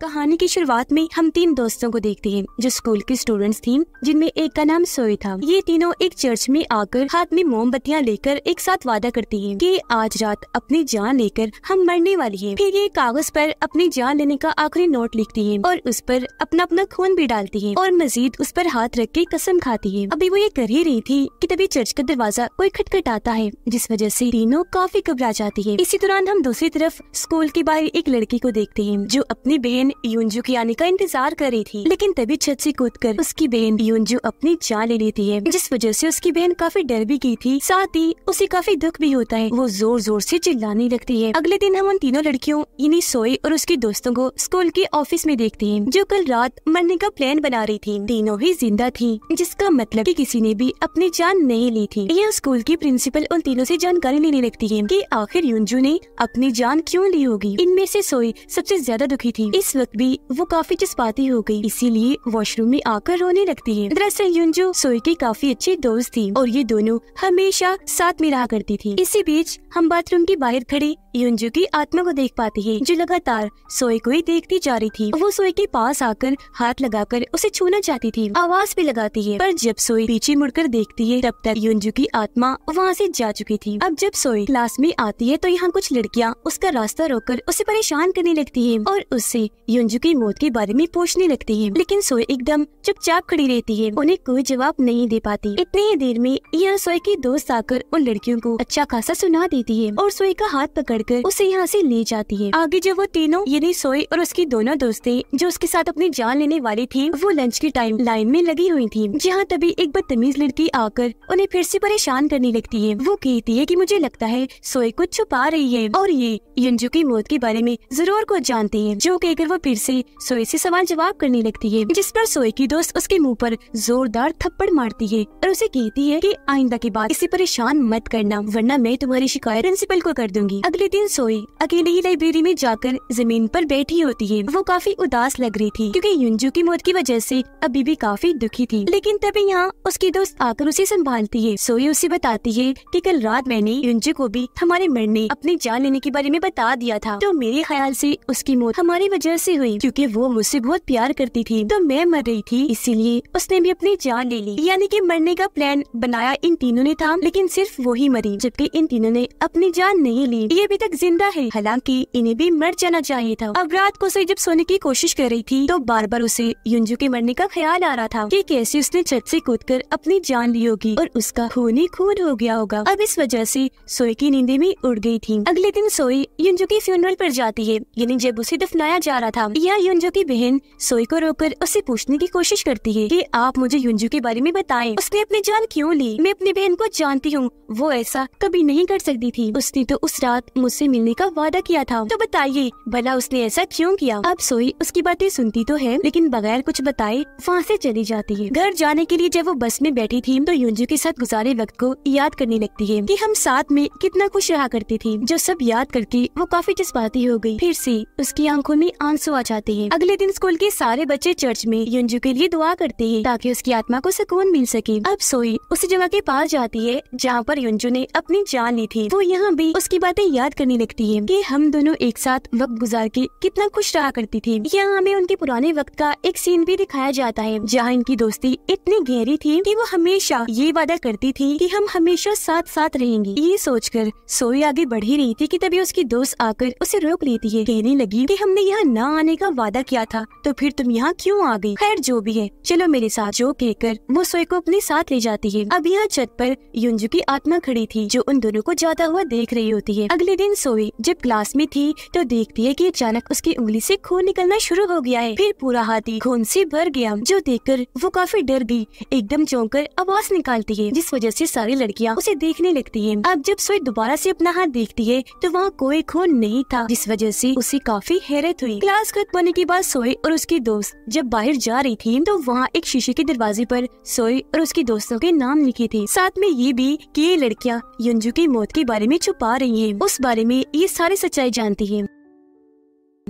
कहानी की शुरुआत में हम तीन दोस्तों को देखते हैं जो स्कूल की स्टूडेंट्स थीं जिनमें एक का नाम सोए था ये तीनों एक चर्च में आकर हाथ में मोमबत्तियां लेकर एक साथ वादा करती हैं कि आज रात अपनी जान लेकर हम मरने वाली हैं। फिर ये कागज पर अपनी जान लेने का आखिरी नोट लिखती हैं और उस पर अपना अपना खून भी डालती है और मजीद उस पर हाथ रख के कसम खाती है अभी वो ये कर ही रही थी की तभी चर्च का दरवाजा कोई खटखटाता है जिस वजह ऐसी तीनों काफी घबरा जाती है इसी दौरान हम दूसरी तरफ स्कूल के बाहर एक लड़की को देखते है जो अपनी बहन बहन यूंजू के आने का इंतजार कर रही थी लेकिन तभी छत से कर उसकी बहन यूंजू अपनी जान ले लेती है जिस वजह से उसकी बहन काफी डर भी गई थी साथ ही उसे काफी दुख भी होता है वो जोर जोर से चिल्लाने लगती है अगले दिन हम उन तीनों लड़कियों इन्हीं सोए और उसके दोस्तों को स्कूल के ऑफिस में देखते हैं जो कल रात मरने का प्लान बना रही थी तीनों ही जिंदा थी जिसका मतलब कि किसी ने भी अपनी जान नहीं ली थी यह स्कूल की प्रिंसिपल उन तीनों से जानकारी लेने लगती है कि आखिर यूंजू ने अपनी जान क्यों ली होगी इनमें से सोई सबसे ज्यादा दुखी थी इस वक्त भी वो काफी जिसपाती हो गई इसीलिए वॉशरूम में आकर रोने लगती है दरअसल युजो सोई की काफी अच्छी दोस्त थी और ये दोनों हमेशा साथ में रहा करती थी इसी बीच हम बाथरूम के बाहर खड़े युजू की आत्मा को देख पाते है जो लगातार सोई को ही देखती जा रही थी वो सोई के पास आकर हाथ लगाकर उसे छूना चाहती थी आवाज भी लगाती है पर जब सोई पीछे मुड़कर देखती है तब तक युजू की आत्मा वहाँ से जा चुकी थी अब जब सोई क्लास में आती है तो यहाँ कुछ लड़कियाँ उसका रास्ता रोककर उसे परेशान करने लगती है और उससे युंजू की मौत के बारे में पूछने लगती है लेकिन सोए एकदम चुपचाप खड़ी रहती है उन्हें कोई जवाब नहीं दे पाती इतनी ही देर में यह सोए की दोस्त आकर उन लड़कियों को अच्छा खासा सुना देती है और सोए का हाथ पकड़कर उसे यहाँ से ले जाती है आगे जब वो तीनों यानी सोए और उसकी दोनों दोस्तें जो उसके साथ अपनी जान लेने वाली थी वो लंच के टाइम लाइन में लगी हुई थी जहाँ तभी एक बदतमीज लड़की आकर उन्हें फिर ऐसी परेशान करने लगती है वो कहती है की मुझे लगता है सोए कुछ छुपा रही है और ये युजु की मौत के बारे में जरूर कुछ जानती है जो कहकर वो वो फिर से सोए से सवाल जवाब करने लगती है जिस पर सोए की दोस्त उसके मुंह पर जोरदार थप्पड़ मारती है और उसे कहती है कि आइंदा के बाद इसे परेशान मत करना वरना मैं तुम्हारी शिकायत प्रिंसिपल को कर दूंगी अगले दिन सोए अकेले ही लाइब्रेरी में जाकर जमीन पर बैठी होती है वो काफी उदास लग रही थी क्योंकि युंजू की मौत की वजह से अभी भी काफी दुखी थी लेकिन तभी यहाँ उसकी दोस्त आकर उसे संभालती है सोए उसे बताती है की कल रात मैंने युंजू को भी हमारे मरने अपनी जान लेने के बारे में बता दिया था तो मेरे ख्याल से उसकी मौत हमारी वजह कैसे हुई क्योंकि वो मुझसे बहुत प्यार करती थी तो मैं मर रही थी इसीलिए उसने भी अपनी जान ले ली यानी कि मरने का प्लान बनाया इन तीनों ने था लेकिन सिर्फ वो ही मरी जबकि इन तीनों ने अपनी जान नहीं ली ये अभी तक जिंदा है हालांकि इन्हें भी मर जाना चाहिए था अब रात को से जब सोने की कोशिश कर रही थी तो बार बार उसे युंजू के मरने का ख्याल आ रहा था की कैसे उसने छत कूद कर अपनी जान ली होगी और उसका खून ही खून हो गया होगा अब इस वजह ऐसी सोए की नींदे में उड़ गयी थी अगले दिन सोई युंजू की फ्यूनरल पर जाती है यानी जब उसे दफनाया जा रहा था यह युंजू की बहन सोई को रोकर उसे पूछने की कोशिश करती है कि आप मुझे युंजू के बारे में बताएं उसने अपनी जान क्यों ली मैं अपनी बहन को जानती हूँ वो ऐसा कभी नहीं कर सकती थी उसने तो उस रात मुझसे मिलने का वादा किया था तो बताइए भला उसने ऐसा क्यों किया अब सोई उसकी बातें सुनती तो है लेकिन बगैर कुछ बताए वहाँ से चली जाती है घर जाने के लिए जब वो बस में बैठी थी तो युंजू के साथ गुजारे वक्त को याद करने लगती है कि हम साथ में कितना खुश रहा करती थी जो सब याद करके वो काफी जज्बाती हो गयी फिर से उसकी आंखों में आंसू पास आ जाते हैं अगले दिन स्कूल के सारे बच्चे चर्च में युजू के लिए दुआ करते हैं ताकि उसकी आत्मा को सुकून मिल सके अब सोई उस जगह के पास जाती है जहाँ पर युंजू ने अपनी जान ली थी वो यहाँ भी उसकी बातें याद करने लगती है की हम दोनों एक साथ वक्त गुजार के कितना खुश रहा करती थी यहाँ हमें उनके पुराने वक्त का एक सीन भी दिखाया जाता है जहाँ इनकी दोस्ती इतनी गहरी थी की वो हमेशा ये वादा करती थी की हम हमेशा साथ साथ रहेंगी ये सोचकर सोई आगे बढ़ ही रही थी कि तभी उसकी दोस्त आकर उसे रोक लेती है कहने लगी कि हमने यहाँ न यहाँ आने का वादा किया था तो फिर तुम यहाँ क्यों आ गई खैर जो भी है चलो मेरे साथ जो कहकर वो सोए को अपने साथ ले जाती है अब यहाँ छत पर युंजु की आत्मा खड़ी थी जो उन दोनों को जाता हुआ देख रही होती है अगले दिन सोए जब क्लास में थी तो देखती है की अचानक उसकी उंगली ऐसी खून निकलना शुरू हो गया है फिर पूरा हाथी खून ऐसी भर गया जो देख वो काफी डर गई एकदम चौंक कर आवाज निकालती है जिस वजह ऐसी सारी लड़कियाँ उसे देखने लगती है अब जब सोए दोबारा ऐसी अपना हाथ देखती है तो वहाँ कोई खून नहीं था जिस वजह से उसे काफी हैरत हुई क्लास खत्म होने के बाद सोए और उसकी दोस्त जब बाहर जा रही थी तो वहाँ एक शीशे के दरवाजे पर सोए और उसकी दोस्तों के नाम लिखे थे साथ में ये भी कि ये लड़कियाँ यंजू की मौत के बारे में छुपा रही हैं उस बारे में ये सारी सच्चाई जानती हैं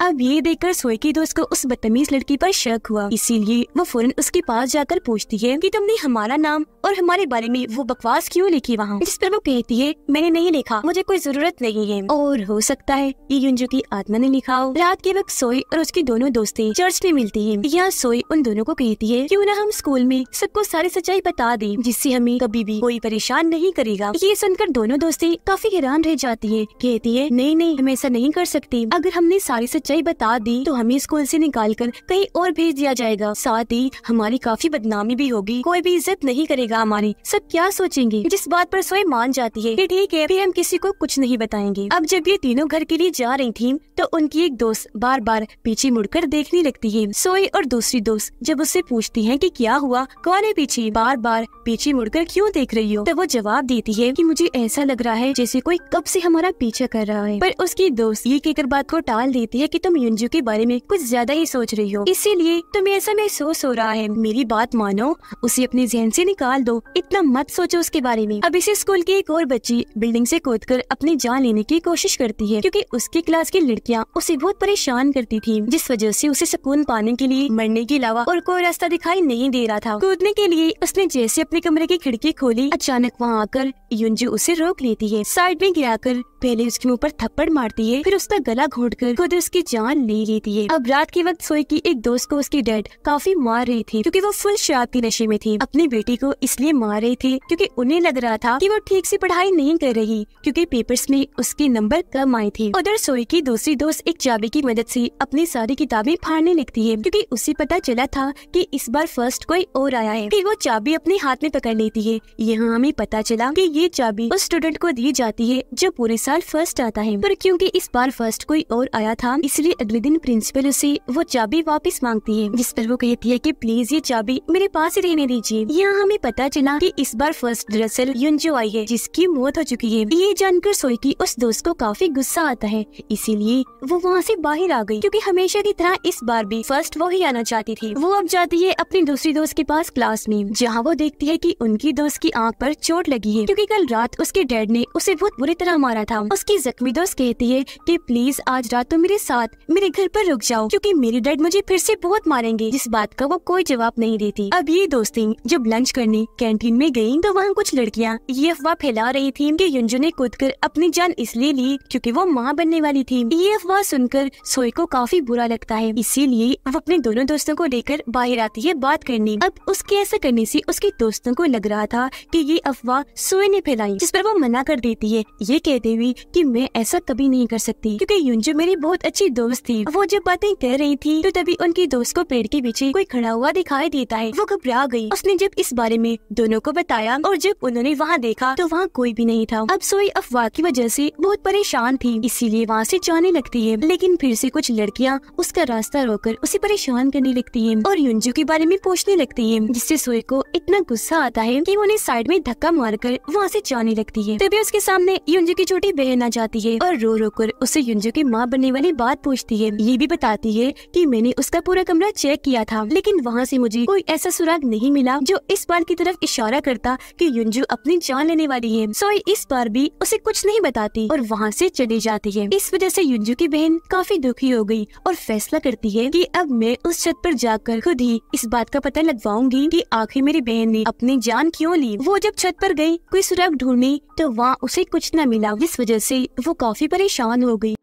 अब ये देखकर सोए की दोस्त को उस बदतमीज लड़की पर शक हुआ इसीलिए वो फौरन उसके पास जाकर पूछती है कि तुमने हमारा नाम और हमारे बारे में वो बकवास क्यों लिखी वहाँ जिस पर वो कहती है मैंने नहीं लिखा मुझे कोई जरूरत नहीं है और हो सकता है ये युंजू की आत्मा ने लिखा हो रात के वक्त सोए और उसकी दोनों दोस्ती चर्च में मिलती है यहाँ सोए उन दोनों को कहती है क्यूँ न हम स्कूल में सबको सारी सच्चाई बता दे जिससे हमें कभी भी कोई परेशान नहीं करेगा ये सुनकर दोनों दोस्ती काफी हैरान रह जाती है कहती है नहीं नहीं हम ऐसा नहीं कर सकती अगर हमने सारी सच्चाई सच्चाई बता दी तो हमें स्कूल से निकाल कर कहीं और भेज दिया जाएगा साथ ही हमारी काफी बदनामी भी होगी कोई भी इज्जत नहीं करेगा हमारी सब क्या सोचेंगे जिस बात पर सोए मान जाती है ठीक है फिर हम किसी को कुछ नहीं बताएंगे अब जब ये तीनों घर के लिए जा रही थी तो उनकी एक दोस्त बार बार पीछे मुड़कर देखने लगती है सोए और दूसरी दोस्त जब उससे पूछती है की क्या हुआ कौन है पीछे बार बार पीछे मुड़कर क्यूँ देख रही हो तो वो जवाब देती है की मुझे ऐसा लग रहा है जैसे कोई कब से हमारा पीछा कर रहा है पर उसकी दोस्त ये कहकर बात को टाल देती है कि तुम युजू के बारे में कुछ ज्यादा ही सोच रही हो इसीलिए तुम्हें ऐसा महसूस हो रहा है मेरी बात मानो उसे अपने जहन से निकाल दो इतना मत सोचो उसके बारे में अब इसे स्कूल की एक और बच्ची बिल्डिंग से कर अपनी जान लेने की कोशिश करती है क्योंकि उसकी क्लास की लड़कियां उसे बहुत परेशान करती थी जिस वजह से उसे सुकून पाने के लिए मरने के अलावा और कोई रास्ता दिखाई नहीं दे रहा था कूदने के लिए उसने जैसे अपने कमरे की खिड़की खोली अचानक वहाँ आकर युजू उसे रोक लेती है साइड में कर पहले उसके मुंह पर थप्पड़ मारती है फिर उसका गला घोट कर खुद उसकी जान ले लेती है अब रात के वक्त सोई की एक दोस्त को उसकी डैड काफी मार रही थी क्योंकि वो फुल शराब के नशे में थी अपनी बेटी को इसलिए मार रही थी क्योंकि उन्हें लग रहा था कि वो ठीक से पढ़ाई नहीं कर रही क्योंकि पेपर्स में उसके नंबर कम आए थे उधर सोई की दूसरी दोस्त एक चाबी की मदद से अपनी सारी किताबें फाड़ने लगती है क्योंकि उसे पता चला था कि इस बार फर्स्ट कोई और आया है फिर वो चाबी अपने हाथ में पकड़ लेती है यहाँ हमें पता चला कि ये चाबी उस स्टूडेंट को दी जाती है जो पूरे साल बार फर्स्ट आता है पर क्योंकि इस बार फर्स्ट कोई और आया था इसलिए अगले दिन प्रिंसिपल उसे वो चाबी वापस मांगती है जिस पर वो कहती है कि प्लीज ये चाबी मेरे पास ही रहने दीजिए यहाँ हमें पता चला कि इस बार फर्स्ट दरअसल युंजो आई है जिसकी मौत हो चुकी है ये जानकर सोई की उस दोस्त को काफी गुस्सा आता है इसीलिए वो वहाँ ऐसी बाहर आ गई क्यूँकी हमेशा की तरह इस बार भी फर्स्ट वो ही आना चाहती थी वो अब जाती है अपनी दूसरी दोस्त के पास क्लास में जहाँ वो देखती है की उनकी दोस्त की आँख आरोप चोट लगी है क्यूँकी कल रात उसके डैड ने उसे बहुत बुरी तरह मारा था था उसकी जख्मी दोस्त कहती है कि प्लीज आज रात तुम मेरे साथ मेरे घर पर रुक जाओ क्योंकि मेरी डैड मुझे फिर से बहुत मारेंगे जिस बात का वो कोई जवाब नहीं देती अब ये दोस्ती जब लंच करने कैंटीन में गयी तो वहाँ कुछ लड़कियाँ ये अफवाह फैला रही थी की युंजू ने कूद कर अपनी जान इसलिए ली क्यूँकी वो माँ बनने वाली थी ये अफवाह सुनकर सोई को काफी बुरा लगता है इसीलिए वो अपने दोनों दोस्तों को लेकर बाहर आती है बात करने अब उसके ऐसा करने से उसके दोस्तों को लग रहा था कि ये अफवाह सोए ने फैलाई जिस पर वो मना कर देती है ये कहते हुए हुई कि मैं ऐसा कभी नहीं कर सकती क्योंकि युंजु मेरी बहुत अच्छी दोस्त थी वो जब बातें कर रही थी तो तभी उनकी दोस्त को पेड़ के पीछे कोई खड़ा हुआ दिखाई देता है वो घबरा गई उसने जब इस बारे में दोनों को बताया और जब उन्होंने वहाँ देखा तो वहाँ कोई भी नहीं था अब सोई अफवाह की वजह से बहुत परेशान थी इसीलिए वहाँ से जाने लगती है लेकिन फिर से कुछ लड़कियाँ उसका रास्ता रोककर उसे परेशान करने लगती है और युंजु के बारे में पूछने लगती है जिससे सोई को इतना गुस्सा आता है की उन्हें साइड में धक्का मारकर वहाँ से जाने लगती है तभी उसके सामने युंजु की छोटी बहन आ जाती है और रो रो कर उसे युंजू की माँ बनने वाली बात पूछती है ये भी बताती है कि मैंने उसका पूरा कमरा चेक किया था लेकिन वहाँ से मुझे कोई ऐसा सुराग नहीं मिला जो इस बार की तरफ इशारा करता कि युंजू अपनी जान लेने वाली है सोई इस बार भी उसे कुछ नहीं बताती और वहाँ से चली जाती है इस वजह से युंजू की बहन काफी दुखी हो गयी और फैसला करती है की अब मैं उस छत पर जाकर खुद ही इस बात का पता लगवाऊंगी की आखिर मेरी बहन ने अपनी जान क्यों ली वो जब छत पर गयी कोई सुराग ढूंढने तो वहाँ उसे कुछ न मिला जिस वजह से वो काफी परेशान हो गई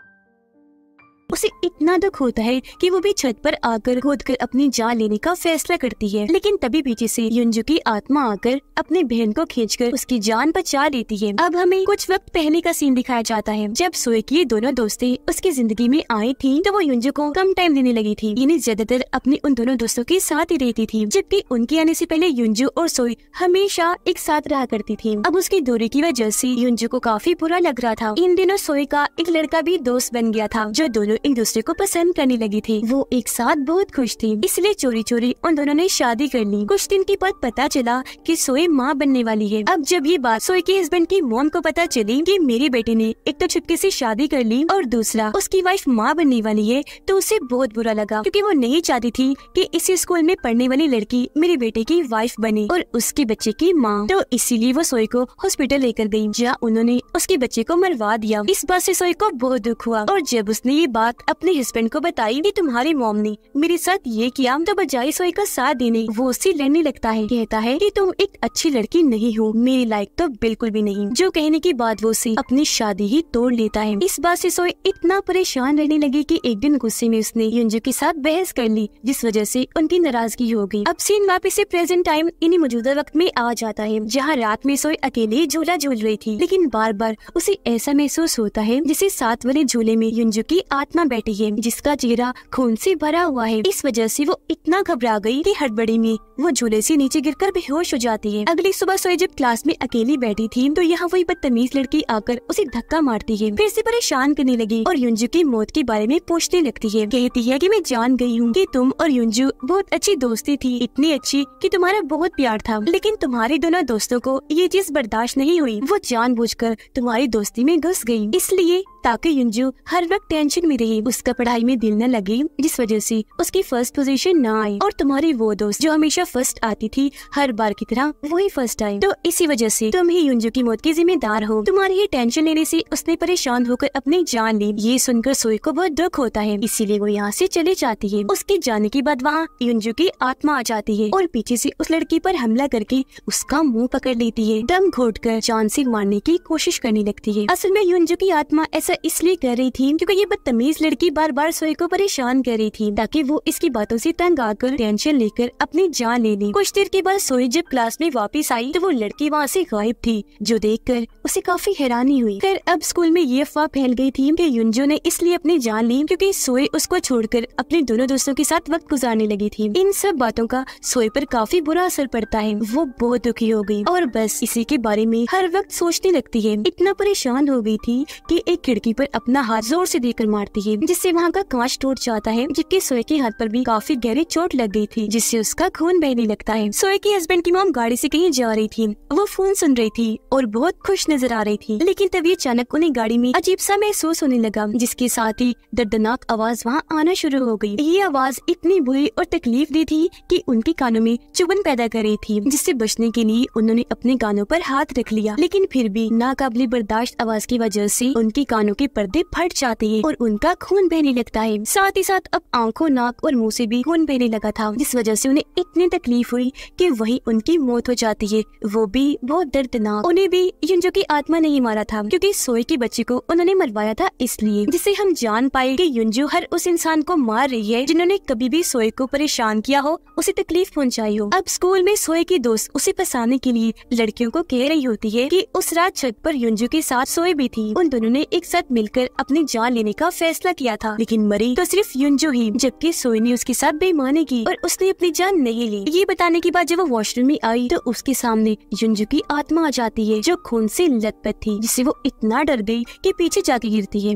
उसे इतना दुख होता है कि वो भी छत पर आकर खोद कर अपनी जान लेने का फैसला करती है लेकिन तभी पीछे से युंजू की आत्मा आकर अपनी बहन को खींचकर उसकी जान बचा लेती है अब हमें कुछ वक्त पहले का सीन दिखाया जाता है जब सोए की दोनों दोस्ती उसकी जिंदगी में आई थी तो वो युजु को कम टाइम देने लगी थी इन्हें ज्यादातर अपने उन दोनों दोस्तों के साथ ही रहती थी जबकि उनके आने ऐसी पहले युंजु और सोई हमेशा एक साथ रहा करती थी अब उसकी दूरी की वजह से युंजु को काफी बुरा लग रहा था इन दिनों सोई का एक लड़का भी दोस्त बन गया था जो दोनों एक दूसरे को पसंद करने लगी थी वो एक साथ बहुत खुश थी इसलिए चोरी चोरी उन दोनों ने शादी कर ली कुछ दिन के बाद पता चला कि सोए माँ बनने वाली है अब जब ये बात सोए के हस्बैंड की मोम को पता चली कि मेरी बेटी ने एक तो छुपके से शादी कर ली और दूसरा उसकी वाइफ माँ बनने वाली है तो उसे बहुत बुरा लगा क्योंकि वो नहीं चाहती थी कि इसी स्कूल में पढ़ने वाली लड़की मेरे बेटे की वाइफ बने और उसके बच्चे की माँ तो इसीलिए वो सोए को हॉस्पिटल लेकर गयी जहाँ उन्होंने उसके बच्चे को मरवा दिया इस बात से सोए को बहुत दुख हुआ और जब उसने ये बात बात अपने हस्बैंड को बताई कि तुम्हारी मोम ने मेरे साथ ये किया तो बजाय सोई का साथ देने वो उससे लड़ने लगता है कहता है कि तुम एक अच्छी लड़की नहीं हो मेरी लायक तो बिल्कुल भी नहीं जो कहने के बाद वो उसे अपनी शादी ही तोड़ लेता है इस बात से सोए इतना परेशान रहने लगी की एक दिन गुस्से में उसने युंजू के साथ बहस कर ली जिस वजह से उनकी नाराजगी हो गई अब सीन वापस से प्रेजेंट टाइम इन्हीं मौजूदा वक्त में आ जाता है जहाँ रात में सोए अकेले झूला झूल रही थी लेकिन बार बार उसे ऐसा महसूस होता है जिसे सात वाले झूले में युजू की आत्मा सपना बैठी है जिसका चेहरा खून से भरा हुआ है इस वजह से वो इतना घबरा गई कि हड़बड़ी में वो झूले से नीचे गिरकर बेहोश हो जाती है अगली सुबह सोए जब क्लास में अकेली बैठी थी तो यहाँ वही बदतमीज लड़की आकर उसे धक्का मारती है फिर से परेशान करने लगी और युंजू की मौत के बारे में पूछने लगती है कहती है की मैं जान गई हूँ की तुम और युंजू बहुत अच्छी दोस्ती थी इतनी अच्छी की तुम्हारा बहुत प्यार था लेकिन तुम्हारे दोनों दोस्तों को ये चीज बर्दाश्त नहीं हुई वो जानबूझकर तुम्हारी दोस्ती में घुस गयी इसलिए ताकि युंजू हर वक्त टेंशन में रही उसका पढ़ाई में दिल न लगे जिस वजह से उसकी फर्स्ट पोजीशन न आई और तुम्हारी वो दोस्त जो हमेशा फर्स्ट आती थी हर बार की तरह वही फर्स्ट आई तो इसी वजह से तुम ही युंजू की मौत के जिम्मेदार हो तुम्हारी ही टेंशन लेने से उसने परेशान होकर अपनी जान ली ये सुनकर सोई को बहुत दुख होता है इसीलिए वो यहाँ से चले जाती है उसके जाने के बाद वहाँ युंजू की आत्मा आ जाती है और पीछे से उस लड़की पर हमला करके उसका मुंह पकड़ लेती है दम घोट कर जान से मारने की कोशिश करने लगती है असल में युंजू की आत्मा ऐसा इसलिए कर रही थी क्योंकि ये बदतमीज इस लड़की बार बार सोई को परेशान कर रही थी ताकि वो इसकी बातों से तंग आकर टेंशन लेकर अपनी जान ले ली कुछ देर के बाद सोई जब क्लास में वापस आई तो वो लड़की वहाँ से गायब थी जो देखकर उसे काफी हैरानी हुई फिर अब स्कूल में ये अफवाह फैल गई थी कि युजो ने इसलिए अपनी जान ली क्योंकि सोई उसको छोड़कर अपने दोनों दोस्तों के साथ वक्त गुजारने लगी थी इन सब बातों का सोए पर काफी बुरा असर पड़ता है वो बहुत दुखी हो गई और बस इसी के बारे में हर वक्त सोचने लगती है इतना परेशान हो गई थी कि एक खिड़की पर अपना हाथ जोर से देकर मारती है जिससे वहाँ का कांच टूट जाता है जबकि सोए के हाथ पर भी काफी गहरी चोट लग गई थी जिससे उसका खून बहने लगता है सोए के हस्बैंड की मोम गाड़ी से कहीं जा रही थी वो फोन सुन रही थी और बहुत खुश नजर आ रही थी लेकिन तभी अचानक उन्हें गाड़ी में अजीब सा महसूस होने लगा जिसके साथ ही दर्दनाक आवाज वहाँ आना शुरू हो गयी ये आवाज इतनी बुरी और तकलीफ दी थी की उनके कानों में चुबन पैदा कर रही थी जिससे बचने के लिए उन्होंने अपने कानों पर हाथ रख लिया लेकिन फिर भी नाकाबली बर्दाश्त आवाज की वजह से उनके कानों के पर्दे फट जाते हैं और उनका का खून बहने लगता है साथ ही साथ अब आंखों नाक और मुंह से भी खून बहने लगा था जिस वजह से उन्हें इतनी तकलीफ हुई कि वही उनकी मौत हो जाती है वो भी बहुत दर्दनाक उन्हें भी युजो की आत्मा नहीं मारा था क्योंकि सोए के बच्चे को उन्होंने मरवाया था इसलिए जिससे हम जान पाए की युजो हर उस इंसान को मार रही है जिन्होंने कभी भी सोए को परेशान किया हो उसे तकलीफ पहुँचाई हो अब स्कूल में सोए की दोस्त उसे फंसाने के लिए लड़कियों को कह रही होती है की उस रात छत पर युजू के साथ सोए भी थी उन दोनों ने एक साथ मिलकर अपनी जान लेने का फैसला फैसला किया था लेकिन मरी तो सिर्फ युनजो ही जबकि सोई ने उसके साथ बेईमानी की और उसने अपनी जान नहीं ली ये बताने के बाद जब वो वॉशरूम में आई तो उसके सामने युनजो की आत्मा आ जाती है जो खून से लथपथ थी जिससे वो इतना डर गई कि पीछे जाके गिरती है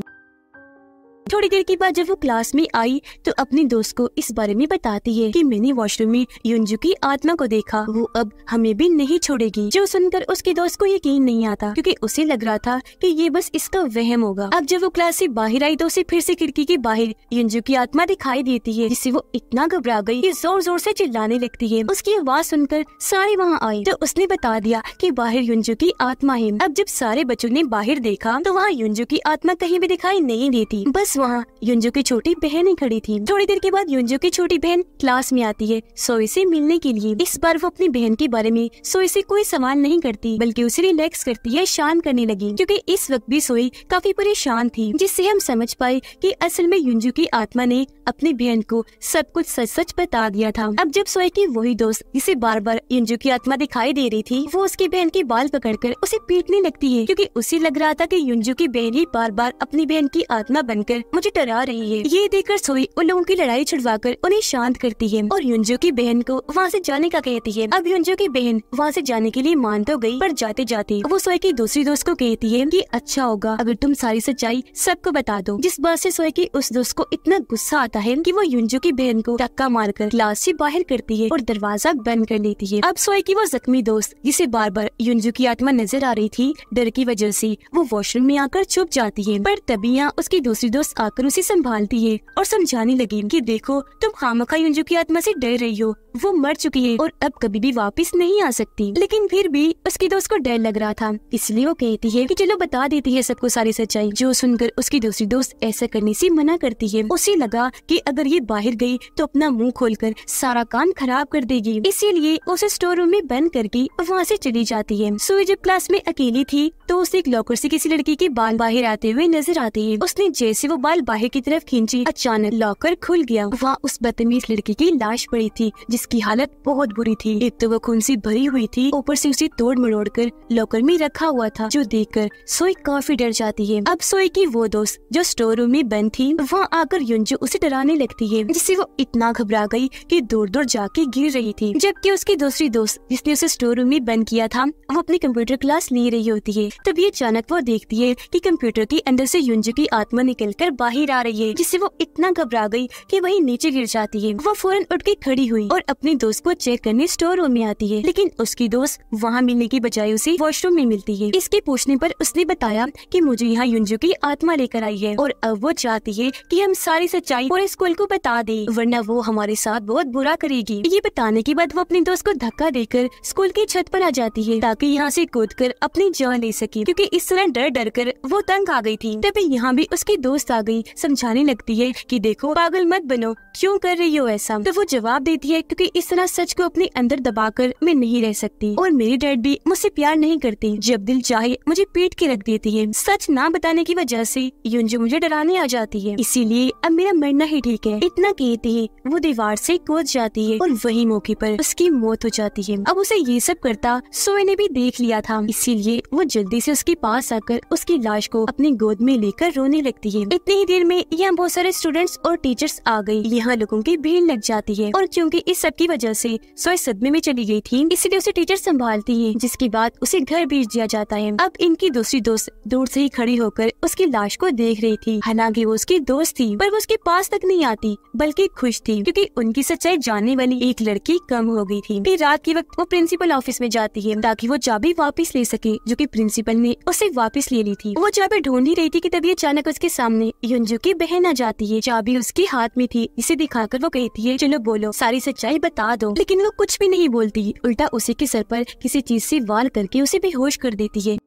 थोड़ी देर के बाद जब वो क्लास में आई तो अपने दोस्त को इस बारे में बताती है कि मैंने वॉशरूम में युंजू की आत्मा को देखा वो अब हमें भी नहीं छोड़ेगी जो सुनकर उसके दोस्त को यकीन नहीं आता क्योंकि उसे लग रहा था कि ये बस इसका वहम होगा अब जब वो क्लास से बाहर आई तो उसे फिर से खिड़की के बाहर युंजू की आत्मा दिखाई देती है जिससे वो इतना घबरा गई की जोर जोर ऐसी चिल्लाने लगती है उसकी आवाज सुनकर सारे वहाँ आए तो उसने बता दिया की बाहर युंजू की आत्मा है अब जब सारे बच्चों ने बाहर देखा तो वहाँ युंजू की आत्मा कहीं भी दिखाई नहीं देती बस वहाँ युंजू की छोटी बहन ही खड़ी थी थोड़ी देर के बाद युंजू की छोटी बहन क्लास में आती है सोई से मिलने के लिए इस बार वो अपनी बहन के बारे में सोई से कोई सवाल नहीं करती बल्कि उसे रिलैक्स करती है शांत करने लगी क्योंकि इस वक्त भी सोई काफी परेशान थी जिससे हम समझ पाए कि असल में युंजू की आत्मा ने अपनी बहन को सब कुछ सच सच बता दिया था अब जब सोई की वही दोस्त जिसे बार बार युंजू की आत्मा दिखाई दे रही थी वो उसकी बहन के बाल पकड़कर उसे पीटने लगती है क्योंकि उसे लग रहा था कि युंजू की बहन ही बार बार अपनी बहन की आत्मा बनकर मुझे डरा रही है ये देखकर सोई उन लोगों की लड़ाई छुड़वा कर उन्हें शांत करती है और युंजो की बहन को वहाँ से जाने का कहती है अब युंजो की बहन वहाँ से जाने के लिए मान तो गई पर जाते जाते वो सोए की दूसरी दोस्त को कहती है कि अच्छा होगा अगर तुम सारी सच्चाई सबको बता दो जिस बात ऐसी सोए की उस दोस्त को इतना गुस्सा आता है की वो युंजो की बहन को धक्का कर क्लास ऐसी बाहर करती है और दरवाजा बंद कर लेती है अब सोए की वो जख्मी दोस्त जिसे बार बार युंजो की आत्मा नजर आ रही थी डर की वजह ऐसी वो वॉशरूम में आकर छुप जाती है पर तभी यहाँ उसकी दूसरी दोस्त पास आकर उसे संभालती है और समझाने लगी कि देखो तुम खामखा युंजू की आत्मा से डर रही हो वो मर चुकी है और अब कभी भी वापस नहीं आ सकती लेकिन फिर भी उसकी दोस्त को डर लग रहा था इसलिए वो कहती है कि चलो बता देती है सबको सारी सच्चाई जो सुनकर उसकी दूसरी दोस्त ऐसा करने से मना करती है उसे लगा कि अगर ये बाहर गई तो अपना मुंह खोलकर सारा काम खराब कर देगी इसीलिए उसे स्टोर रूम में बंद करके वहाँ से चली जाती है सुई जब क्लास में अकेली थी तो उसे एक लॉकर से किसी लड़की के बाल बाहर आते हुए नजर आती है उसने जैसे वो मोबाइल बाहर की तरफ खींची अचानक लॉकर खुल गया वहाँ उस बदतमीज लड़की की लाश पड़ी थी जिसकी हालत बहुत बुरी थी एक तो वो खून से भरी हुई थी ऊपर से उसे तोड़ मरोड़ कर लॉकर में रखा हुआ था जो देख कर सोई काफी डर जाती है अब सोई की वो दोस्त जो स्टोर रूम में बंद थी वहाँ आकर युंजू उसे डराने लगती है जिससे वो इतना घबरा गयी की दूर दूर जाके गिर रही थी जबकि उसकी दूसरी दोस्त जिसने उसे स्टोर रूम में बंद किया था वो अपनी कंप्यूटर क्लास ले रही होती है तभी अचानक वो देखती है की कंप्यूटर के अंदर ऐसी युजु की आत्मा निकल कर अंदर बाहर आ रही है जिससे वो इतना घबरा गई कि वही नीचे गिर जाती है वो फौरन उठ के खड़ी हुई और अपने दोस्त को चेक करने स्टोर रूम में आती है लेकिन उसकी दोस्त वहाँ मिलने की बजाय उसे वॉशरूम में मिलती है इसके पूछने पर उसने बताया कि मुझे यहाँ युंजू की आत्मा लेकर आई है और अब वो चाहती है कि हम सारी सच्चाई पूरे स्कूल को बता दे वरना वो हमारे साथ बहुत बुरा करेगी ये बताने के बाद वो अपने दोस्त को धक्का देकर स्कूल की छत पर आ जाती है ताकि यहाँ से कूद कर अपनी जान ले सके क्योंकि इस तरह डर डर कर वो तंग आ गई थी तभी यहाँ भी उसके दोस्त आ गई समझाने लगती है कि देखो पागल मत बनो क्यों कर रही हो ऐसा तो वो जवाब देती है क्योंकि इस तरह सच को अपने अंदर दबाकर मैं नहीं रह सकती और मेरी डैड भी मुझसे प्यार नहीं करती जब दिल चाहे मुझे पीट के रख देती है सच ना बताने की वजह से यूंजू मुझे डराने आ जाती है इसीलिए अब मेरा मरना ही ठीक है इतना कहती है वो दीवार से कूद जाती है और वही मौके पर उसकी मौत हो जाती है अब उसे ये सब करता सोए ने भी देख लिया था इसीलिए वो जल्दी से उसके पास आकर उसकी लाश को अपनी गोद में लेकर रोने लगती है इतनी ही देर में यहाँ बहुत सारे स्टूडेंट्स और टीचर्स आ गयी यहाँ लोगों की भीड़ लग जाती है और क्योंकि इस सब की वजह से सोए सदमे में चली गई थी इसलिए उसे टीचर संभालती है जिसके बाद उसे घर भेज दिया जाता है अब इनकी दूसरी दोस्त दूर से ही खड़ी होकर उसकी लाश को देख रही थी हालांकि वो उसकी दोस्त थी पर वो उसके पास तक नहीं आती बल्कि खुश थी क्योंकि उनकी सच्चाई जानने वाली एक लड़की कम हो गई थी फिर रात के वक्त वो प्रिंसिपल ऑफिस में जाती है ताकि वो चाबी वापस ले सके जो की प्रिंसिपल ने उसे वापस ले ली थी वो चाबी ढूंढ ही रही थी की तभी अचानक उसके सामने युंजू की बहन आ जाती है चाबी उसके हाथ में थी इसे दिखाकर वो कहती है चलो बोलो सारी सच्चाई बता दो लेकिन वो कुछ भी नहीं बोलती उल्टा उसी के सर पर किसी चीज से वार करके उसे बेहोश कर देती है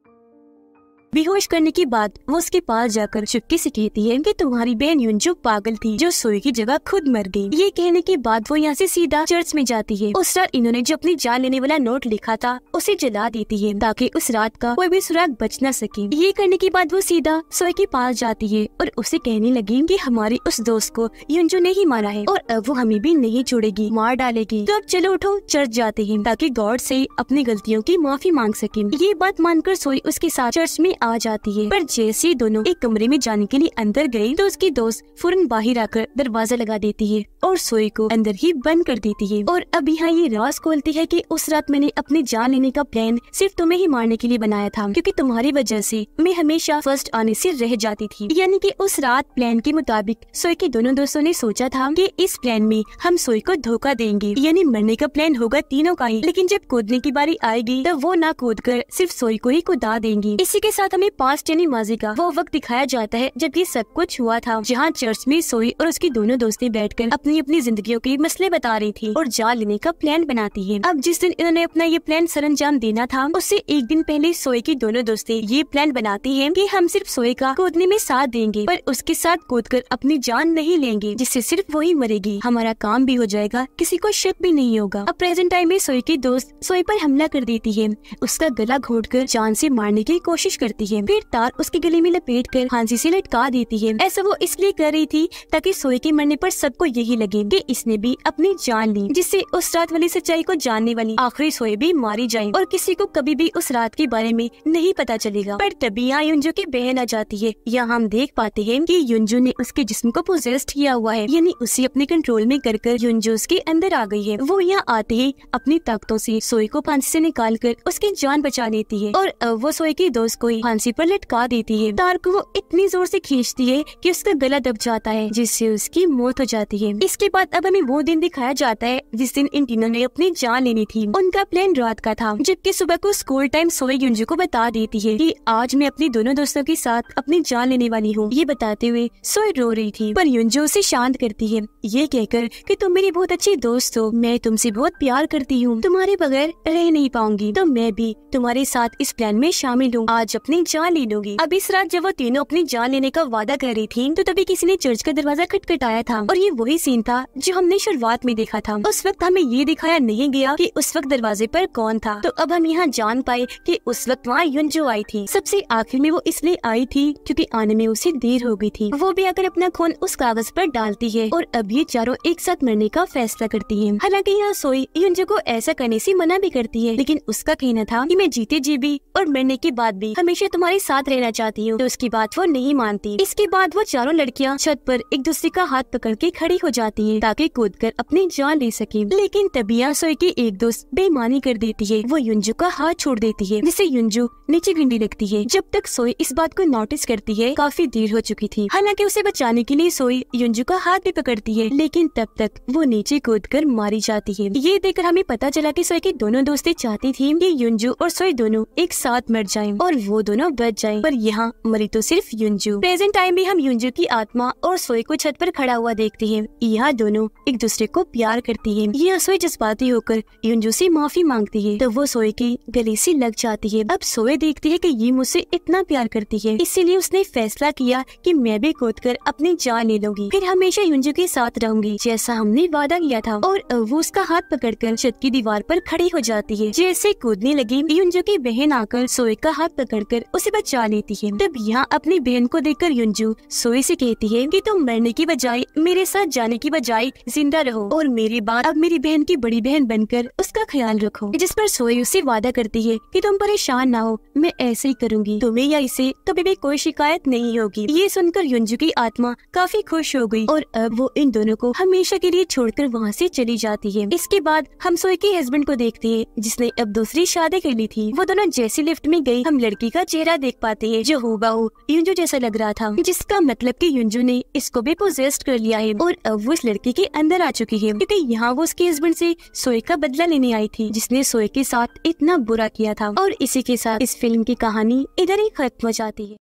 बेहोश करने के बाद वो उसके पास जाकर चुपके से कहती है कि तुम्हारी बहन यून जो पागल थी जो सोए की जगह खुद मर गई ये कहने के बाद वो यहाँ से सीधा चर्च में जाती है उस रात इन्होंने जो अपनी जान लेने वाला नोट लिखा था उसे जला देती है ताकि उस रात का कोई भी सुराग बच न सके ये करने के बाद वो सीधा सोए के पास जाती है और उसे कहने लगी की हमारे उस दोस्त को यूनजो ने ही मारा है और अब वो हमें भी नहीं छोड़ेगी मार डालेगी तो अब चलो उठो चर्च जाते हैं ताकि गॉड से अपनी गलतियों की माफी मांग सके ये बात मानकर सोई उसके साथ चर्च में आ जाती है पर जैसे दोनों एक कमरे में जाने के लिए अंदर गयी तो उसकी दोस्त फौरन बाहर आकर दरवाजा लगा देती है और सोए को अंदर ही बंद कर देती है और अब यहाँ ये राज खोलती है की उस रात मैंने अपनी जान लेने का प्लान सिर्फ तुम्हें ही मारने के लिए बनाया था क्यूँकी तुम्हारी वजह ऐसी मैं हमेशा फर्स्ट आने ऐसी रह जाती थी यानी की उस रात प्लान के मुताबिक सोए के दोनों दोस्तों ने सोचा था कि इस प्लान में हम सोए को धोखा देंगे यानी मरने का प्लान होगा तीनों का ही लेकिन जब कूदने की बारी आएगी तो वो ना कूद कर सिर्फ सोई को ही कुदा देंगी इसी के साथ साथ हमें पास्ट यानी माजी का वो वक्त दिखाया जाता है जब ये सब कुछ हुआ था जहाँ चर्च में सोई और उसकी दोनों बैठ कर अपनी अपनी जिंदगी के मसले बता रही थी और जा लेने का प्लान बनाती है अब जिस दिन इन्होंने अपना ये प्लान सरंजाम देना था उससे एक दिन पहले सोए की दोनों दोस्ती ये प्लान बनाती है की हम सिर्फ सोए का कूदने में साथ देंगे पर उसके साथ कूद कर अपनी जान नहीं लेंगे जिससे सिर्फ वही मरेगी हमारा काम भी हो जाएगा किसी को शक भी नहीं होगा अब प्रेजेंट टाइम में सोई की दोस्त सोई पर हमला कर देती है उसका गला घोट कर जान से मारने की कोशिश करती देती है फिर तार उसके गले में लपेट कर हांसी से लटका देती है ऐसा वो इसलिए कर रही थी ताकि सोए के मरने पर सबको यही लगे कि इसने भी अपनी जान ली जिससे उस रात वाली सच्चाई को जानने वाली आखिरी सोए भी मारी जाए और किसी को कभी भी उस रात के बारे में नहीं पता चलेगा पर तभी यहाँ युंजू की बहन आ जाती है यहाँ हम देख पाते हैं कि युंजू ने उसके जिस्म को पोजेस्ट किया हुआ है यानी उसे अपने कंट्रोल में कर कर युंजू उसके अंदर आ गई है वो यहाँ आते ही अपनी ताकतों से सोए को फांसी से निकाल कर उसकी जान बचा लेती है और वो सोए की दोस्त को ही फांसी पर लटका देती है तार को वो इतनी जोर से खींचती है कि उसका गला दब जाता है जिससे उसकी मौत हो जाती है इसके बाद अब हमें वो दिन दिखाया जाता है जिस दिन इन तीनों ने अपनी जान लेनी थी उनका प्लान रात का था जबकि सुबह को स्कूल टाइम सोए युजू को बता देती है की आज मैं अपने दोनों दोस्तों के साथ अपनी जान लेने वाली हूँ ये बताते हुए सोए रो रही थी पर युंजू उसे शांत करती है ये कहकर कि तुम मेरी बहुत अच्छी दोस्त हो मैं तुमसे बहुत प्यार करती हूँ तुम्हारे बगैर रह नहीं पाऊंगी तो मैं भी तुम्हारे साथ इस प्लान में शामिल हूँ आज अपने अपनी जान ले लूंगी अब इस रात जब वो तीनों अपनी जान लेने का वादा कर रही थी तो तभी किसी ने चर्च का दरवाजा खटखटाया था और ये वही सीन था जो हमने शुरुआत में देखा था उस वक्त हमें ये दिखाया नहीं गया कि उस वक्त दरवाजे पर कौन था तो अब हम यहाँ जान पाए कि उस वक्त वहाँ युन जो आई थी सबसे आखिर में वो इसलिए आई थी क्योंकि आने में उसे देर हो गई थी वो भी आकर अपना खून उस कागज पर डालती है और अब ये चारों एक साथ मरने का फैसला करती है हालांकि यहाँ सोई युंजो को ऐसा करने से मना भी करती है लेकिन उसका कहना था कि मैं जीते जी भी और मरने के बाद भी हमेशा हमेशा तुम्हारे साथ रहना चाहती हूँ तो उसकी बात वो नहीं मानती इसके बाद वो चारों लड़कियाँ छत पर एक दूसरे का हाथ पकड़ के खड़ी हो जाती है ताकि कूद कर अपनी जान ले सके लेकिन तबिया सोई की एक दोस्त बेमानी कर देती है वो युंजू का हाथ छोड़ देती है जिसे युंजू नीचे गिंडी लगती है जब तक सोई इस बात को नोटिस करती है काफी देर हो चुकी थी हालांकि उसे बचाने के लिए सोई युंजू का हाथ भी पकड़ती है लेकिन तब तक वो नीचे कूद कर मारी जाती है ये देखकर हमें पता चला की सोई की दोनों दोस्तें चाहती थी कि युंजू और सोई दोनों एक साथ मर जाए और वो दोनों बच जाए पर यहाँ मरी तो सिर्फ युंजू प्रेजेंट टाइम में हम युंजू की आत्मा और सोए को छत पर खड़ा हुआ देखते हैं यह दोनों एक दूसरे को प्यार करती है यह सोए जज्बाती होकर युंजू से माफी मांगती है तो वो सोए की गली से लग जाती है अब सोए देखती है कि ये मुझसे इतना प्यार करती है इसीलिए उसने फैसला किया कि मैं भी कूद कर अपनी जान ले लूंगी फिर हमेशा युंजू के साथ रहूंगी जैसा हमने वादा किया था और वो उसका हाथ पकड़कर छत की दीवार पर खड़ी हो जाती है जैसे कूदने लगी युंजू की बहन आकर सोए का हाथ पकड़कर कर उसे बचा लेती है तब यहाँ अपनी बहन को देखकर युंजू सोई से कहती है कि तुम मरने की बजाय मेरे साथ जाने की बजाय जिंदा रहो और मेरी बात अब मेरी बहन की बड़ी बहन बनकर उसका ख्याल रखो जिस पर सोई उसे वादा करती है की तुम परेशान न हो मैं ऐसे ही करूँगी तुम्हें या इसे कभी भी कोई शिकायत नहीं होगी ये सुनकर युंजू की आत्मा काफी खुश हो गयी और अब वो इन दोनों को हमेशा के लिए छोड़ कर वहाँ चली जाती है इसके बाद हम सोई के हस्बैंड को देखते हैं जिसने अब दूसरी शादी कर ली थी वो दोनों जैसी लिफ्ट में गई हम लड़की का चेहरा देख पाते हैं जो हूबहू युजू जैसा लग रहा था जिसका मतलब कि युजू ने इसको भी पोजेस्ट कर लिया है और अब वो इस लड़की के अंदर आ चुकी है क्योंकि यहाँ वो उसके हस्बैंड से सोए का बदला लेने आई थी जिसने सोए के साथ इतना बुरा किया था और इसी के साथ इस फिल्म की कहानी इधर ही खत्म हो जाती है